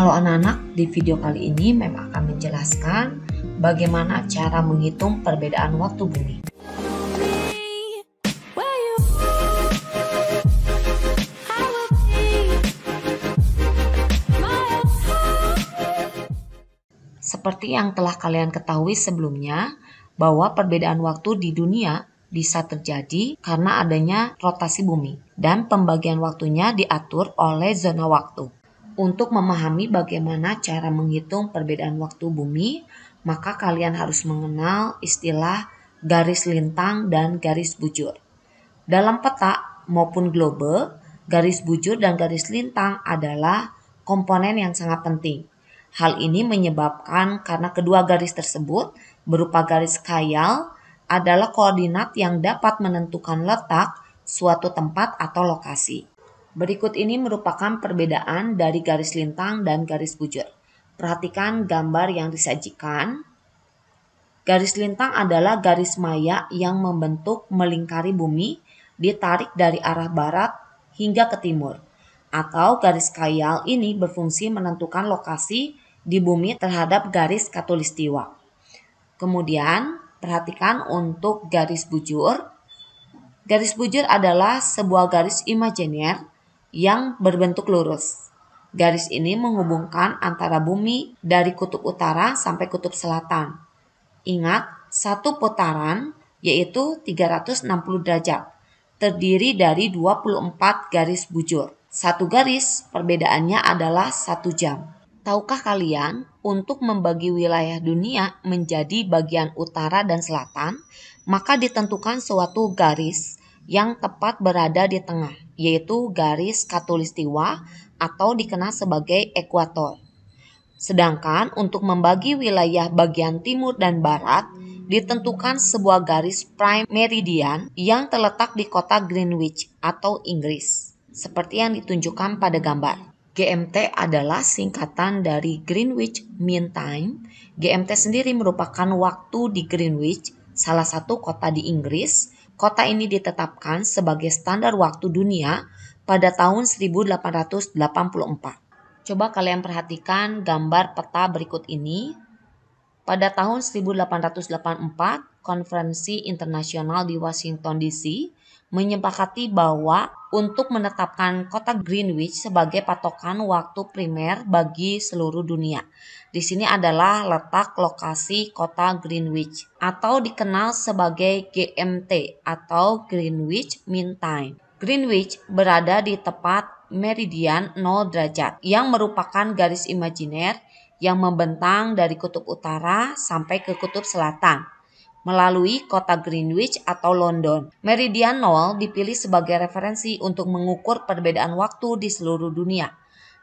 Kalau anak-anak, di video kali ini memang akan menjelaskan bagaimana cara menghitung perbedaan waktu bumi. Seperti yang telah kalian ketahui sebelumnya, bahwa perbedaan waktu di dunia bisa terjadi karena adanya rotasi bumi dan pembagian waktunya diatur oleh zona waktu. Untuk memahami bagaimana cara menghitung perbedaan waktu bumi, maka kalian harus mengenal istilah garis lintang dan garis bujur. Dalam peta maupun globe, garis bujur dan garis lintang adalah komponen yang sangat penting. Hal ini menyebabkan karena kedua garis tersebut berupa garis kayal adalah koordinat yang dapat menentukan letak suatu tempat atau lokasi. Berikut ini merupakan perbedaan dari garis lintang dan garis bujur. Perhatikan gambar yang disajikan. Garis lintang adalah garis maya yang membentuk melingkari bumi, ditarik dari arah barat hingga ke timur. Atau garis kayal ini berfungsi menentukan lokasi di bumi terhadap garis katulistiwa. Kemudian, perhatikan untuk garis bujur. Garis bujur adalah sebuah garis imajiner yang berbentuk lurus. Garis ini menghubungkan antara bumi dari kutub utara sampai kutub selatan. Ingat, satu putaran yaitu 360 derajat terdiri dari 24 garis bujur. Satu garis perbedaannya adalah satu jam. Tahukah kalian, untuk membagi wilayah dunia menjadi bagian utara dan selatan, maka ditentukan suatu garis yang tepat berada di tengah yaitu garis katulistiwa atau dikenal sebagai ekuator. Sedangkan untuk membagi wilayah bagian timur dan barat ditentukan sebuah garis prime meridian yang terletak di kota Greenwich atau Inggris, seperti yang ditunjukkan pada gambar. GMT adalah singkatan dari Greenwich Mean Time. GMT sendiri merupakan waktu di Greenwich, salah satu kota di Inggris Kota ini ditetapkan sebagai standar waktu dunia pada tahun 1884. Coba kalian perhatikan gambar peta berikut ini. Pada tahun 1884, konferensi internasional di Washington DC menyepakati bahwa untuk menetapkan kota Greenwich sebagai patokan waktu primer bagi seluruh dunia. Di sini adalah letak lokasi kota Greenwich atau dikenal sebagai GMT atau Greenwich Mean Time. Greenwich berada di tepat meridian 0 derajat yang merupakan garis imajiner yang membentang dari kutub utara sampai ke kutub selatan melalui kota Greenwich atau London. Meridian nol dipilih sebagai referensi untuk mengukur perbedaan waktu di seluruh dunia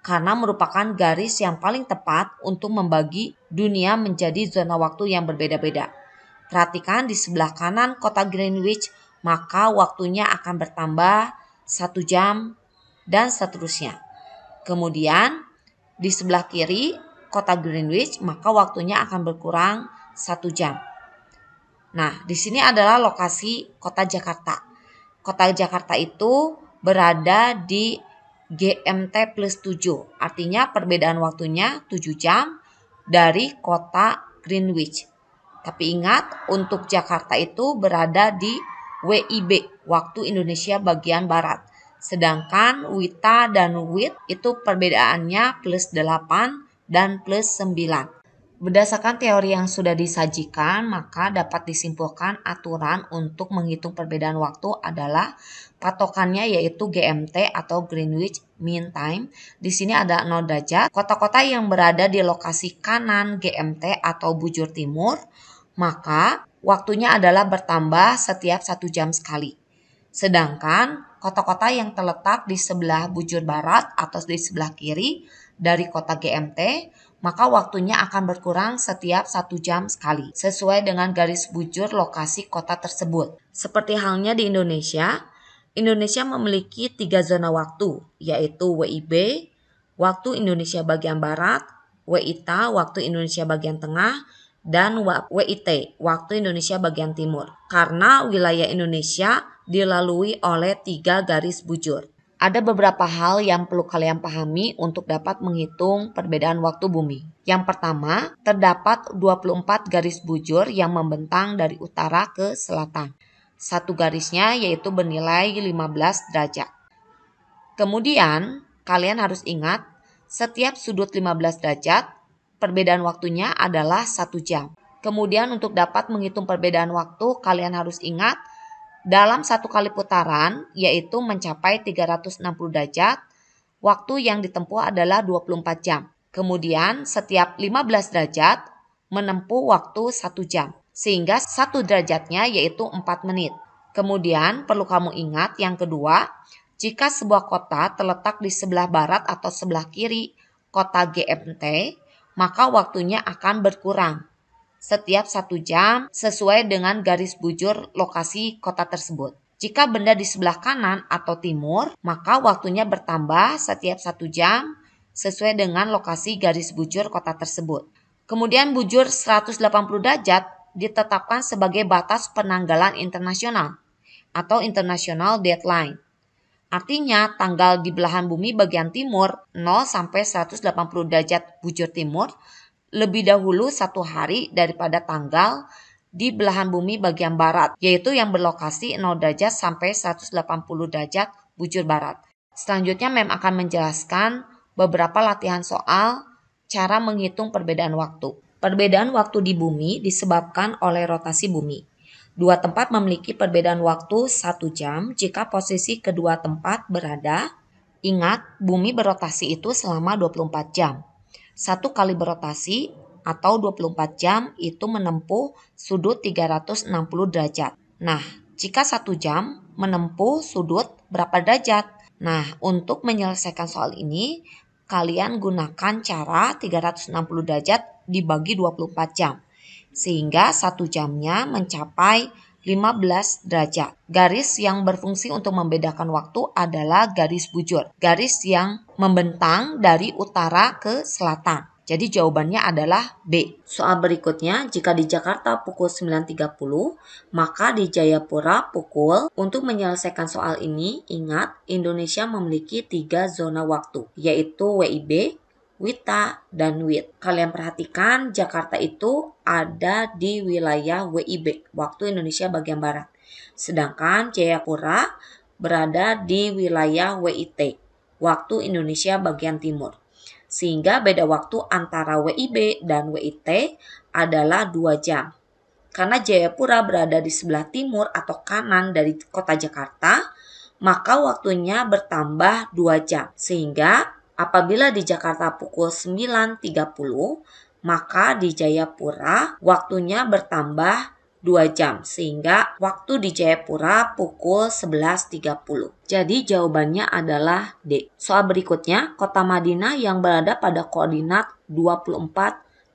karena merupakan garis yang paling tepat untuk membagi dunia menjadi zona waktu yang berbeda-beda. Perhatikan di sebelah kanan kota Greenwich, maka waktunya akan bertambah satu jam dan seterusnya. Kemudian di sebelah kiri kota Greenwich, maka waktunya akan berkurang satu jam. Nah, di sini adalah lokasi kota Jakarta. Kota Jakarta itu berada di GMT plus 7, artinya perbedaan waktunya 7 jam dari kota Greenwich. Tapi ingat, untuk Jakarta itu berada di WIB, waktu Indonesia bagian Barat. Sedangkan Wita dan Wit itu perbedaannya plus 8 dan plus 9. Berdasarkan teori yang sudah disajikan, maka dapat disimpulkan aturan untuk menghitung perbedaan waktu adalah patokannya yaitu GMT atau Greenwich Mean Time. Di sini ada 0 derajat. Kota-kota yang berada di lokasi kanan GMT atau bujur timur, maka waktunya adalah bertambah setiap satu jam sekali. Sedangkan kota-kota yang terletak di sebelah bujur barat atau di sebelah kiri, dari kota GMT, maka waktunya akan berkurang setiap satu jam sekali, sesuai dengan garis bujur lokasi kota tersebut. Seperti halnya di Indonesia, Indonesia memiliki tiga zona waktu, yaitu WIB, waktu Indonesia bagian Barat, WITA, waktu Indonesia bagian Tengah, dan WIT, waktu Indonesia bagian Timur. Karena wilayah Indonesia dilalui oleh tiga garis bujur. Ada beberapa hal yang perlu kalian pahami untuk dapat menghitung perbedaan waktu bumi. Yang pertama, terdapat 24 garis bujur yang membentang dari utara ke selatan. Satu garisnya yaitu bernilai 15 derajat. Kemudian, kalian harus ingat setiap sudut 15 derajat perbedaan waktunya adalah satu jam. Kemudian untuk dapat menghitung perbedaan waktu, kalian harus ingat dalam satu kali putaran yaitu mencapai 360 derajat. Waktu yang ditempuh adalah 24 jam. Kemudian setiap 15 derajat menempuh waktu 1 jam sehingga satu derajatnya yaitu 4 menit. Kemudian perlu kamu ingat yang kedua, jika sebuah kota terletak di sebelah barat atau sebelah kiri kota GMT, maka waktunya akan berkurang setiap satu jam sesuai dengan garis bujur lokasi kota tersebut. Jika benda di sebelah kanan atau timur, maka waktunya bertambah setiap satu jam sesuai dengan lokasi garis bujur kota tersebut. Kemudian bujur 180 derajat ditetapkan sebagai batas penanggalan internasional atau international deadline. Artinya, tanggal di belahan bumi bagian timur 0 sampai 180 derajat bujur timur lebih dahulu satu hari daripada tanggal di belahan bumi bagian barat, yaitu yang berlokasi 0 derajat sampai 180 derajat bujur barat. Selanjutnya Mem akan menjelaskan beberapa latihan soal cara menghitung perbedaan waktu. Perbedaan waktu di bumi disebabkan oleh rotasi bumi. Dua tempat memiliki perbedaan waktu satu jam jika posisi kedua tempat berada. Ingat, bumi berotasi itu selama 24 jam. Satu kali berotasi atau 24 jam itu menempuh sudut 360 derajat. Nah, jika satu jam menempuh sudut berapa derajat? Nah, untuk menyelesaikan soal ini, kalian gunakan cara 360 derajat dibagi 24 jam. Sehingga satu jamnya mencapai 15 derajat. Garis yang berfungsi untuk membedakan waktu adalah garis bujur, garis yang membentang dari utara ke selatan. Jadi jawabannya adalah B. Soal berikutnya, jika di Jakarta pukul 9.30, maka di Jayapura pukul. Untuk menyelesaikan soal ini, ingat Indonesia memiliki tiga zona waktu, yaitu WIB, Wita, dan Wit. Kalian perhatikan Jakarta itu ada di wilayah WIB, waktu Indonesia bagian Barat. Sedangkan Jayapura berada di wilayah WIT, waktu Indonesia bagian Timur. Sehingga beda waktu antara WIB dan WIT adalah 2 jam. Karena Jayapura berada di sebelah timur atau kanan dari kota Jakarta, maka waktunya bertambah 2 jam. Sehingga Apabila di Jakarta pukul 9.30, maka di Jayapura waktunya bertambah 2 jam sehingga waktu di Jayapura pukul 11.30. Jadi jawabannya adalah D. Soal berikutnya, kota Madinah yang berada pada koordinat 24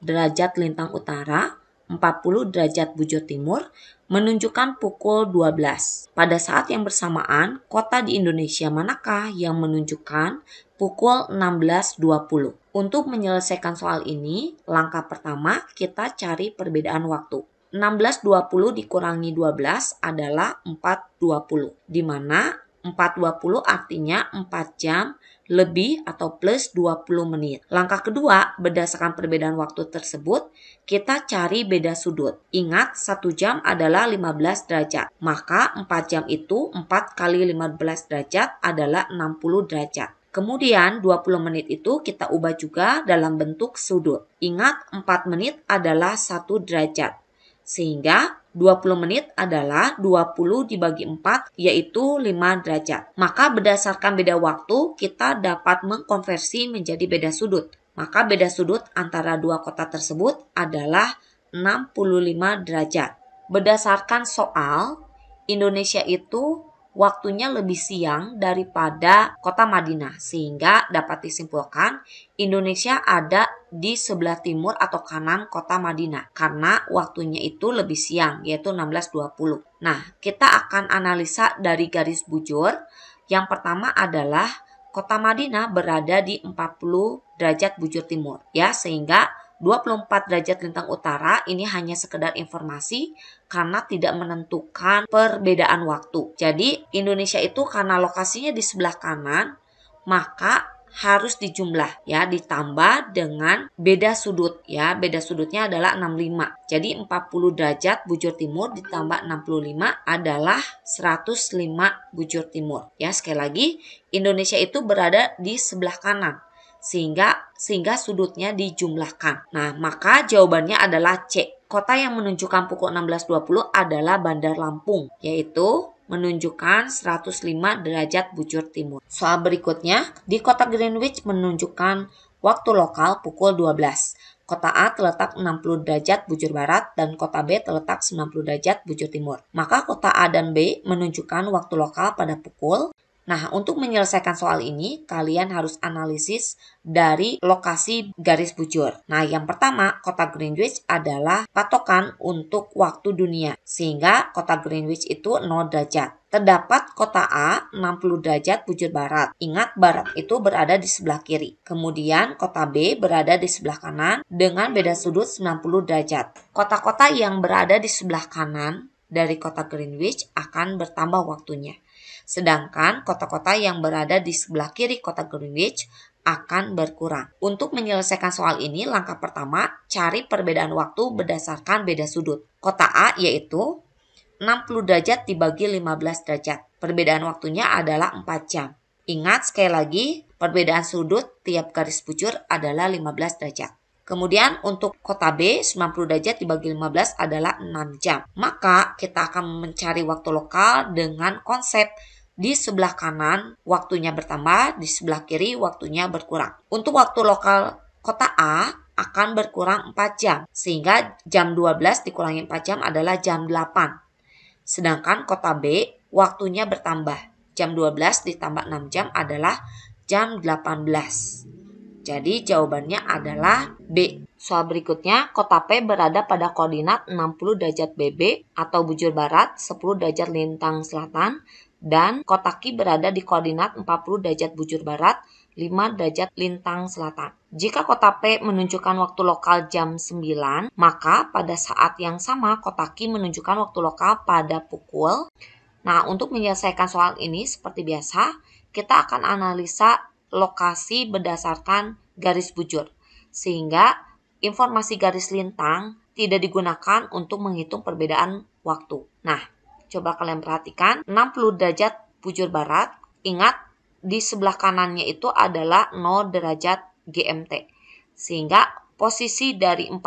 derajat lintang utara 40 derajat bujur timur menunjukkan pukul 12. Pada saat yang bersamaan, kota di Indonesia manakah yang menunjukkan pukul 16.20? Untuk menyelesaikan soal ini, langkah pertama kita cari perbedaan waktu. 16.20 dikurangi 12 adalah 4.20, di mana 4.20 artinya 4 jam lebih atau plus 20 menit. Langkah kedua, berdasarkan perbedaan waktu tersebut, kita cari beda sudut. Ingat, 1 jam adalah 15 derajat. Maka 4 jam itu 4 kali 15 derajat adalah 60 derajat. Kemudian 20 menit itu kita ubah juga dalam bentuk sudut. Ingat 4 menit adalah 1 derajat. Sehingga 20 menit adalah 20 dibagi 4 yaitu 5 derajat. Maka berdasarkan beda waktu kita dapat mengkonversi menjadi beda sudut. Maka beda sudut antara dua kota tersebut adalah 65 derajat. Berdasarkan soal, Indonesia itu waktunya lebih siang daripada kota Madinah sehingga dapat disimpulkan Indonesia ada di sebelah timur atau kanan kota Madinah karena waktunya itu lebih siang yaitu 16.20. Nah, kita akan analisa dari garis bujur. Yang pertama adalah kota Madinah berada di 40 derajat bujur timur ya sehingga 24 derajat lintang utara ini hanya sekedar informasi karena tidak menentukan perbedaan waktu. Jadi Indonesia itu karena lokasinya di sebelah kanan, maka harus dijumlah ya ditambah dengan beda sudut ya beda sudutnya adalah 65 jadi 40 derajat bujur timur ditambah 65 adalah 105 bujur timur ya sekali lagi Indonesia itu berada di sebelah kanan sehingga sehingga sudutnya dijumlahkan. Nah, maka jawabannya adalah C. Kota yang menunjukkan pukul 16.20 adalah Bandar Lampung, yaitu menunjukkan 105 derajat bujur timur. Soal berikutnya, di kota Greenwich menunjukkan waktu lokal pukul 12. Kota A terletak 60 derajat bujur barat dan kota B terletak 90 derajat bujur timur. Maka kota A dan B menunjukkan waktu lokal pada pukul Nah, untuk menyelesaikan soal ini, kalian harus analisis dari lokasi garis bujur. Nah, yang pertama, kota Greenwich adalah patokan untuk waktu dunia, sehingga kota Greenwich itu 0 derajat. Terdapat kota A 60 derajat bujur barat. Ingat barat itu berada di sebelah kiri. Kemudian kota B berada di sebelah kanan dengan beda sudut 90 derajat. Kota-kota yang berada di sebelah kanan dari kota Greenwich akan bertambah waktunya. Sedangkan kota-kota yang berada di sebelah kiri kota Greenwich akan berkurang. Untuk menyelesaikan soal ini, langkah pertama cari perbedaan waktu berdasarkan beda sudut. Kota A yaitu 60 derajat dibagi 15 derajat. Perbedaan waktunya adalah 4 jam. Ingat sekali lagi, perbedaan sudut tiap garis pucur adalah 15 derajat. Kemudian untuk kota B 90 derajat dibagi 15 adalah 6 jam. Maka kita akan mencari waktu lokal dengan konsep di sebelah kanan waktunya bertambah, di sebelah kiri waktunya berkurang. Untuk waktu lokal kota A akan berkurang 4 jam, sehingga jam 12 dikurangi 4 jam adalah jam 8. Sedangkan kota B waktunya bertambah, jam 12 ditambah 6 jam adalah jam 18. Jadi jawabannya adalah B. Soal berikutnya, kota P berada pada koordinat 60 derajat BB atau bujur barat, 10 derajat lintang selatan, dan Kotaki berada di koordinat 40 derajat bujur barat, 5 derajat lintang selatan. Jika kota P menunjukkan waktu lokal jam 9, maka pada saat yang sama Kotaki menunjukkan waktu lokal pada pukul. Nah, untuk menyelesaikan soal ini seperti biasa, kita akan analisa lokasi berdasarkan garis bujur. Sehingga informasi garis lintang tidak digunakan untuk menghitung perbedaan waktu. Nah, Coba kalian perhatikan, 60 derajat bujur barat. Ingat, di sebelah kanannya itu adalah 0 derajat GMT. Sehingga posisi dari 40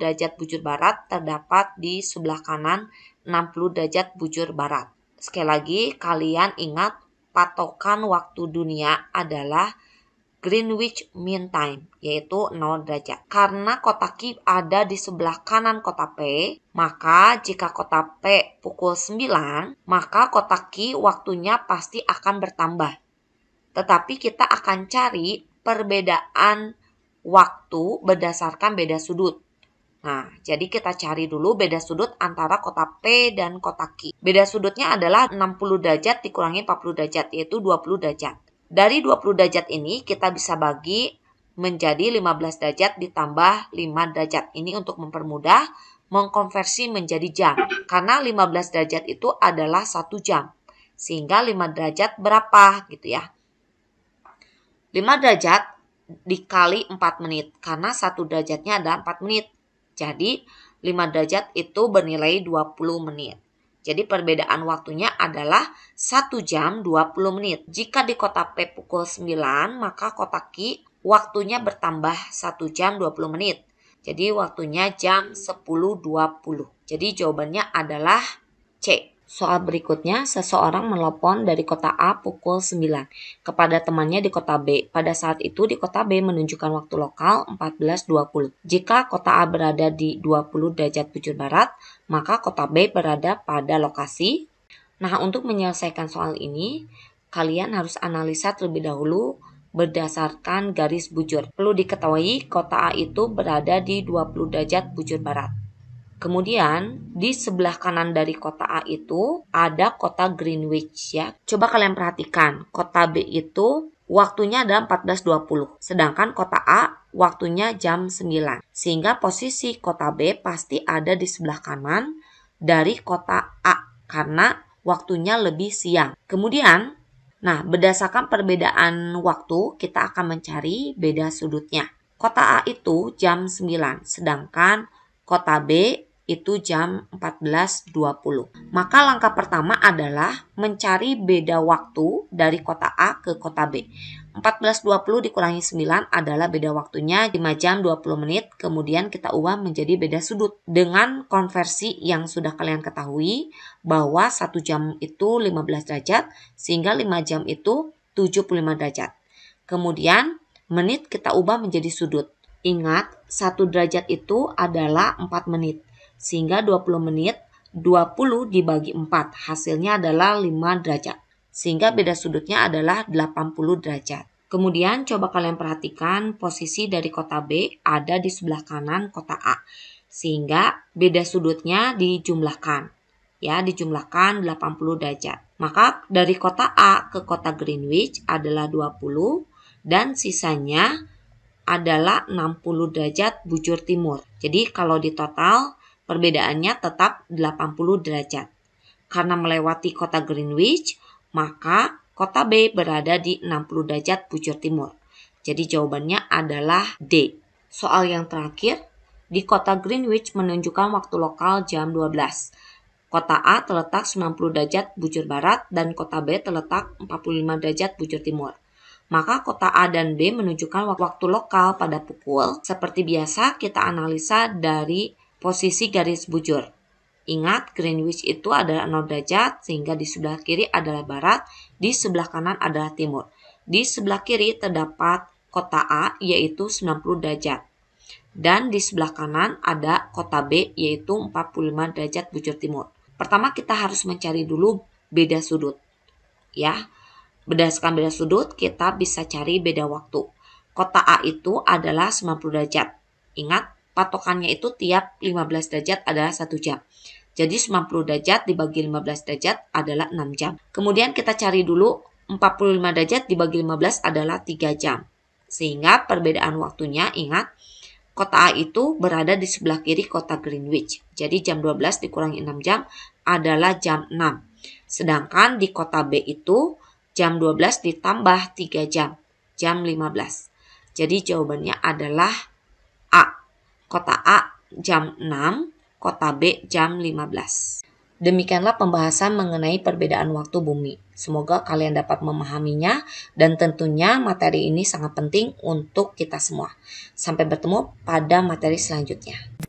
derajat bujur barat terdapat di sebelah kanan 60 derajat bujur barat. Sekali lagi, kalian ingat patokan waktu dunia adalah Greenwich Mean Time, yaitu 0 derajat. Karena kota Q ada di sebelah kanan kota P, maka jika kota P pukul 9, maka kota Q waktunya pasti akan bertambah. Tetapi kita akan cari perbedaan waktu berdasarkan beda sudut. Nah, jadi kita cari dulu beda sudut antara kota P dan kota Q. Beda sudutnya adalah 60 derajat dikurangi 40 derajat, yaitu 20 derajat. Dari 20 derajat ini kita bisa bagi menjadi 15 derajat ditambah 5 derajat. Ini untuk mempermudah mengkonversi menjadi jam. Karena 15 derajat itu adalah 1 jam. Sehingga 5 derajat berapa gitu ya. 5 derajat dikali 4 menit. Karena 1 derajatnya adalah 4 menit. Jadi 5 derajat itu bernilai 20 menit. Jadi perbedaan waktunya adalah 1 jam 20 menit. Jika di kota P pukul 9, maka kota Q waktunya bertambah 1 jam 20 menit. Jadi waktunya jam 10.20. Jadi jawabannya adalah C. Soal berikutnya, seseorang melopon dari kota A pukul 9 kepada temannya di kota B. Pada saat itu di kota B menunjukkan waktu lokal 14.20. Jika kota A berada di 20 derajat bujur barat, maka kota B berada pada lokasi. Nah, untuk menyelesaikan soal ini, kalian harus analisa terlebih dahulu berdasarkan garis bujur. Perlu diketahui kota A itu berada di 20 derajat bujur barat. Kemudian di sebelah kanan dari kota A itu ada kota Greenwich ya. Coba kalian perhatikan, kota B itu waktunya adalah 14.20. Sedangkan kota A waktunya jam 9. Sehingga posisi kota B pasti ada di sebelah kanan dari kota A karena waktunya lebih siang. Kemudian, nah berdasarkan perbedaan waktu kita akan mencari beda sudutnya. Kota A itu jam 9, sedangkan kota B itu jam 14.20. Maka langkah pertama adalah mencari beda waktu dari kota A ke kota B. 14.20 dikurangi 9 adalah beda waktunya 5 jam 20 menit. Kemudian kita ubah menjadi beda sudut. Dengan konversi yang sudah kalian ketahui bahwa 1 jam itu 15 derajat sehingga 5 jam itu 75 derajat. Kemudian menit kita ubah menjadi sudut. Ingat, 1 derajat itu adalah 4 menit. Sehingga 20 menit 20 dibagi 4 hasilnya adalah 5 derajat. Sehingga beda sudutnya adalah 80 derajat. Kemudian coba kalian perhatikan posisi dari kota B ada di sebelah kanan kota A. Sehingga beda sudutnya dijumlahkan. Ya, dijumlahkan 80 derajat. Maka dari kota A ke kota Greenwich adalah 20 dan sisanya adalah 60 derajat bujur timur. Jadi kalau di total Perbedaannya tetap 80 derajat. Karena melewati kota Greenwich, maka kota B berada di 60 derajat bujur timur. Jadi jawabannya adalah D. Soal yang terakhir, di kota Greenwich menunjukkan waktu lokal jam 12. Kota A terletak 90 derajat bujur barat dan kota B terletak 45 derajat bujur timur. Maka kota A dan B menunjukkan waktu lokal pada pukul. Seperti biasa kita analisa dari posisi garis bujur. Ingat, Greenwich itu adalah 0 derajat, sehingga di sebelah kiri adalah barat, di sebelah kanan adalah timur. Di sebelah kiri terdapat kota A, yaitu 90 derajat. Dan di sebelah kanan ada kota B, yaitu 45 derajat bujur timur. Pertama kita harus mencari dulu beda sudut. Ya, berdasarkan beda sudut kita bisa cari beda waktu. Kota A itu adalah 90 derajat. Ingat, patokannya itu tiap 15 derajat adalah 1 jam. Jadi 90 derajat dibagi 15 derajat adalah 6 jam. Kemudian kita cari dulu 45 derajat dibagi 15 adalah 3 jam. Sehingga perbedaan waktunya ingat kota A itu berada di sebelah kiri kota Greenwich. Jadi jam 12 dikurangi 6 jam adalah jam 6. Sedangkan di kota B itu jam 12 ditambah 3 jam, jam 15. Jadi jawabannya adalah A kota A jam 6, kota B jam 15. Demikianlah pembahasan mengenai perbedaan waktu bumi. Semoga kalian dapat memahaminya dan tentunya materi ini sangat penting untuk kita semua. Sampai bertemu pada materi selanjutnya.